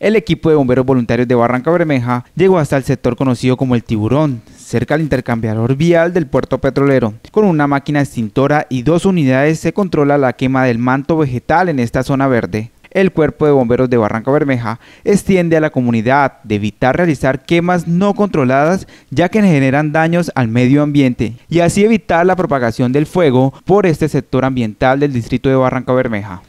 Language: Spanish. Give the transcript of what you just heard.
el equipo de bomberos voluntarios de Barranca Bermeja llegó hasta el sector conocido como el Tiburón, cerca del intercambiador vial del puerto petrolero. Con una máquina extintora y dos unidades se controla la quema del manto vegetal en esta zona verde. El cuerpo de bomberos de Barranca Bermeja extiende a la comunidad de evitar realizar quemas no controladas ya que generan daños al medio ambiente y así evitar la propagación del fuego por este sector ambiental del distrito de Barranca Bermeja.